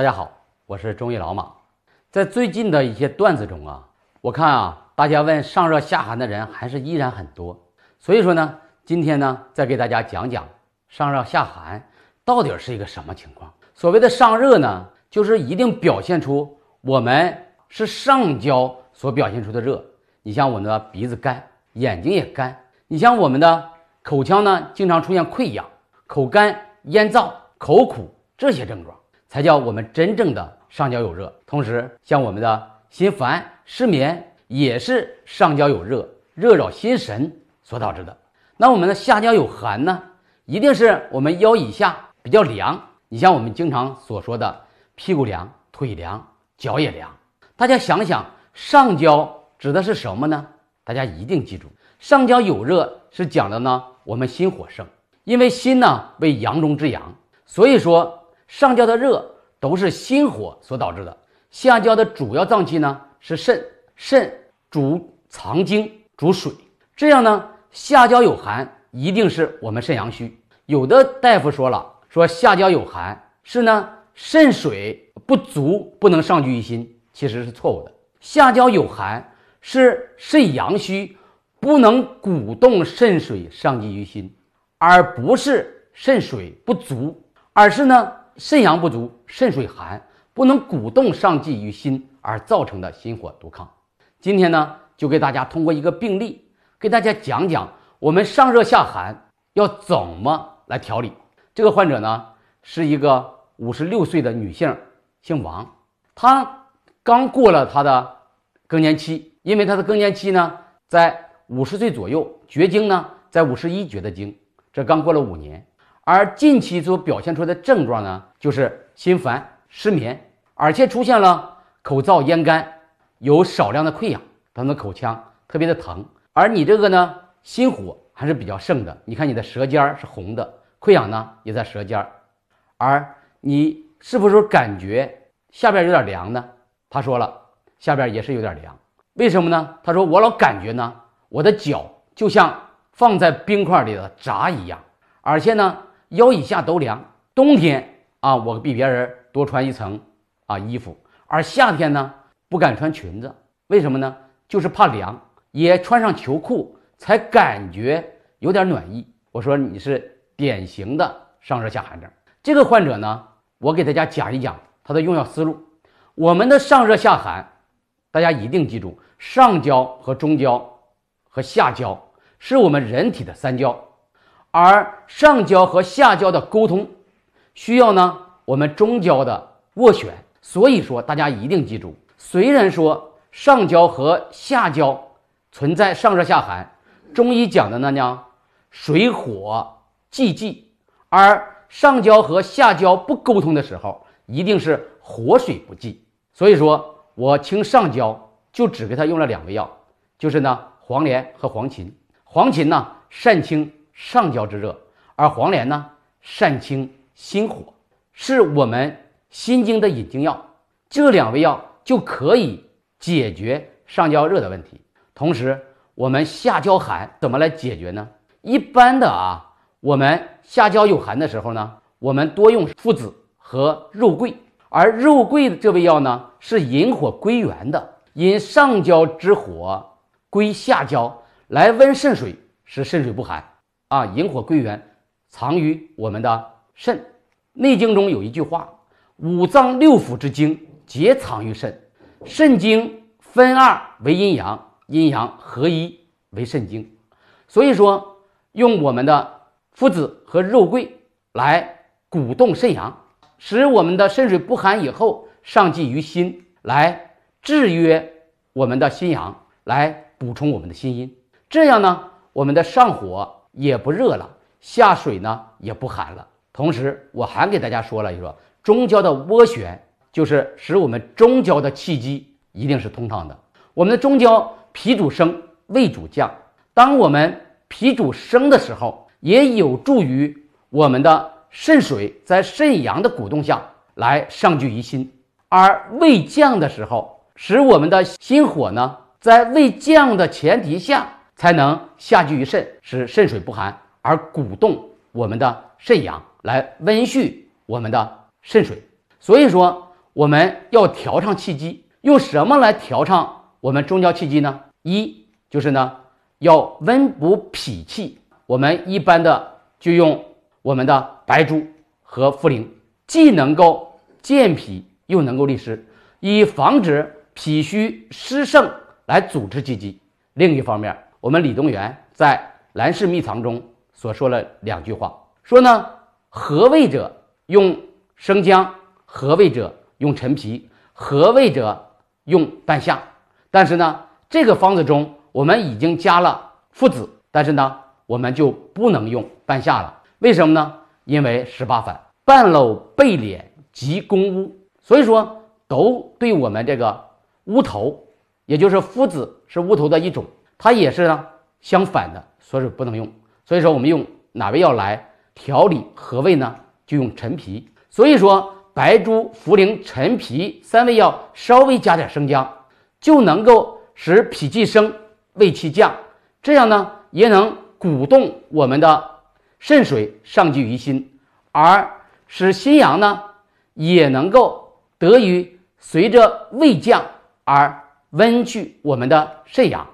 大家好，我是中医老马。在最近的一些段子中啊，我看啊，大家问上热下寒的人还是依然很多。所以说呢，今天呢，再给大家讲讲上热下寒到底是一个什么情况。所谓的上热呢，就是一定表现出我们是上焦所表现出的热。你像我们的鼻子干，眼睛也干；你像我们的口腔呢，经常出现溃疡、口干、咽燥、口苦这些症状。才叫我们真正的上焦有热，同时像我们的心烦失眠也是上焦有热，热扰心神所导致的。那我们的下焦有寒呢，一定是我们腰以下比较凉。你像我们经常所说的屁股凉、腿凉、脚也凉，大家想想，上焦指的是什么呢？大家一定记住，上焦有热是讲的呢，我们心火盛，因为心呢为阳中之阳，所以说。上焦的热都是心火所导致的，下焦的主要脏器呢是肾，肾主藏精主水，这样呢下焦有寒一定是我们肾阳虚。有的大夫说了，说下焦有寒是呢肾水不足不能上聚于心，其实是错误的。下焦有寒是肾阳虚不能鼓动肾水上聚于心，而不是肾水不足，而是呢。肾阳不足，肾水寒，不能鼓动上气于心，而造成的心火毒亢。今天呢，就给大家通过一个病例，给大家讲讲我们上热下寒要怎么来调理。这个患者呢，是一个五十六岁的女性，姓王，她刚过了她的更年期，因为她的更年期呢在五十岁左右绝经呢，在五十一绝的经，这刚过了五年。而近期所表现出来的症状呢，就是心烦、失眠，而且出现了口燥咽干，有少量的溃疡，他的口腔特别的疼。而你这个呢，心火还是比较盛的，你看你的舌尖是红的，溃疡呢也在舌尖。而你是不是感觉下边有点凉呢？他说了，下边也是有点凉。为什么呢？他说我老感觉呢，我的脚就像放在冰块里的闸一样，而且呢。腰以下都凉，冬天啊，我比别人多穿一层啊衣服，而夏天呢不敢穿裙子，为什么呢？就是怕凉，也穿上秋裤才感觉有点暖意。我说你是典型的上热下寒症。这个患者呢，我给大家讲一讲他的用药思路。我们的上热下寒，大家一定记住，上焦和中焦和下焦是我们人体的三焦。而上焦和下焦的沟通需要呢，我们中焦的斡旋。所以说，大家一定记住，虽然说上焦和下焦存在上热下寒，中医讲的呢呢水火既济，而上焦和下焦不沟通的时候，一定是火水不济。所以说我清上焦就只给他用了两味药，就是呢黄连和黄芩。黄芩呢善清。上焦之热，而黄连呢，善清心火，是我们心经的引经药。这两味药就可以解决上焦热的问题。同时，我们下焦寒怎么来解决呢？一般的啊，我们下焦有寒的时候呢，我们多用附子和肉桂。而肉桂这味药呢，是引火归元的，引上焦之火归下焦，来温肾水，使肾水不寒。啊，引火归元，藏于我们的肾。内经中有一句话：“五脏六腑之精皆藏于肾。”肾经分二为阴阳，阴阳合一为肾经。所以说，用我们的附子和肉桂来鼓动肾阳，使我们的肾水不寒以后，上济于心，来制约我们的心阳，来补充我们的心阴。这样呢，我们的上火。也不热了，下水呢也不寒了。同时，我还给大家说了，一说中焦的涡旋，就是使我们中焦的气机一定是通畅的。我们的中焦，脾主升，胃主降。当我们脾主升的时候，也有助于我们的肾水在肾阳的鼓动下来上聚于心；而胃降的时候，使我们的心火呢，在胃降的前提下。才能下聚于肾，使肾水不寒而鼓动我们的肾阳来温煦我们的肾水。所以说，我们要调畅气机，用什么来调畅我们中焦气机呢？一就是呢，要温补脾气。我们一般的就用我们的白术和茯苓，既能够健脾，又能够利湿，以防止脾虚湿盛来阻滞气机。另一方面。我们李东垣在《兰氏秘藏》中所说了两句话，说呢：和胃者用生姜，和胃者用陈皮，和胃者用半夏。但是呢，这个方子中我们已经加了附子，但是呢，我们就不能用半夏了。为什么呢？因为十八反，半露背敛及公乌，所以说都对我们这个乌头，也就是附子是乌头的一种。它也是呢，相反的，所以不能用。所以说，我们用哪味药来调理和胃呢？就用陈皮。所以说，白术、茯苓、陈皮三味药，稍微加点生姜，就能够使脾气升，胃气降。这样呢，也能鼓动我们的肾水上济于心，而使心阳呢，也能够得于随着胃降而温去我们的肾阳。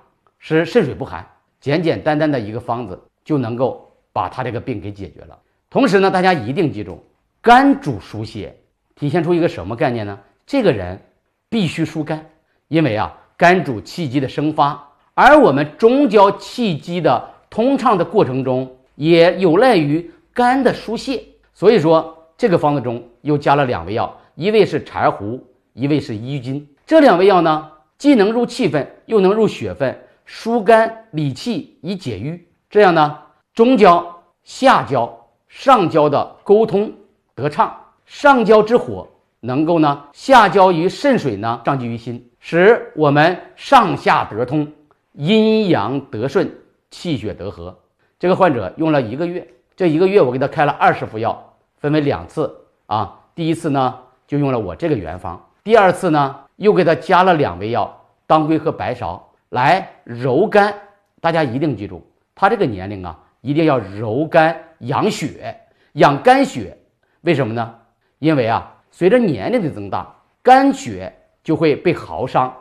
使肾水不寒，简简单单的一个方子就能够把他这个病给解决了。同时呢，大家一定记住，肝主疏泄，体现出一个什么概念呢？这个人必须疏肝，因为啊，肝主气机的生发，而我们中焦气机的通畅的过程中，也有赖于肝的疏泄。所以说，这个方子中又加了两味药，一味是柴胡，一味是郁金。这两味药呢，既能入气分，又能入血分。疏肝理气以解郁，这样呢，中焦、下焦、上焦的沟通得畅，上焦之火能够呢下焦于肾水呢，上聚于心，使我们上下得通，阴阳得顺，气血得和。这个患者用了一个月，这一个月我给他开了二十服药，分为两次啊。第一次呢就用了我这个原方，第二次呢又给他加了两味药，当归和白芍。来揉肝，大家一定记住，他这个年龄啊，一定要揉肝养血，养肝血。为什么呢？因为啊，随着年龄的增大，肝血就会被耗伤。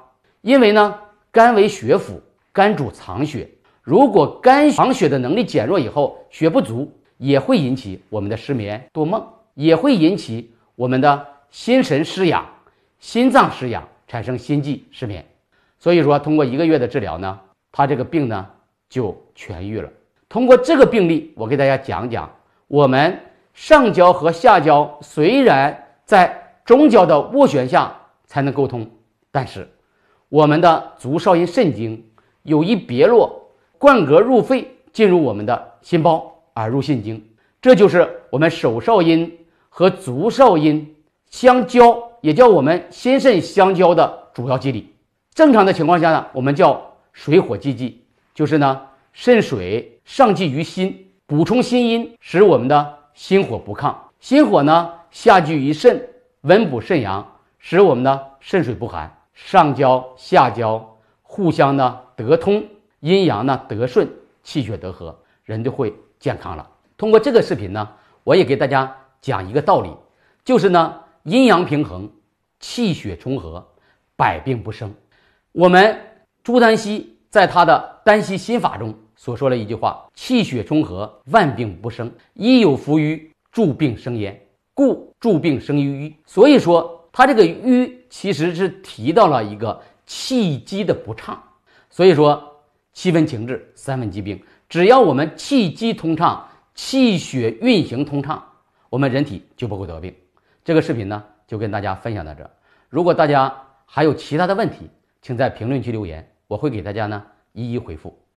因为呢，肝为血府，肝主藏血。如果肝藏血的能力减弱以后，血不足，也会引起我们的失眠多梦，也会引起我们的心神失养，心脏失养，产生心悸失眠。所以说，通过一个月的治疗呢，他这个病呢就痊愈了。通过这个病例，我给大家讲讲：我们上焦和下焦虽然在中焦的斡旋下才能沟通，但是我们的足少阴肾经有一别络，冠膈入肺，进入我们的心包而入肾经。这就是我们手少阴和足少阴相交，也叫我们心肾相交的主要机理。正常的情况下呢，我们叫水火既济，就是呢肾水上济于心，补充心阴，使我们的心火不亢；心火呢下济于肾，温补肾阳，使我们的肾水不寒。上焦下焦互相呢得通，阴阳呢得顺，气血得和，人就会健康了。通过这个视频呢，我也给大家讲一个道理，就是呢阴阳平衡，气血重合，百病不生。我们朱丹溪在他的《丹溪心法》中所说了一句话：“气血充和，万病不生；一有浮瘀，助病生焉，故助病生于瘀。”所以说，他这个瘀其实是提到了一个气机的不畅。所以说，七分情志，三分疾病。只要我们气机通畅，气血运行通畅，我们人体就不会得病。这个视频呢，就跟大家分享到这。如果大家还有其他的问题，请在评论区留言，我会给大家呢一一回复。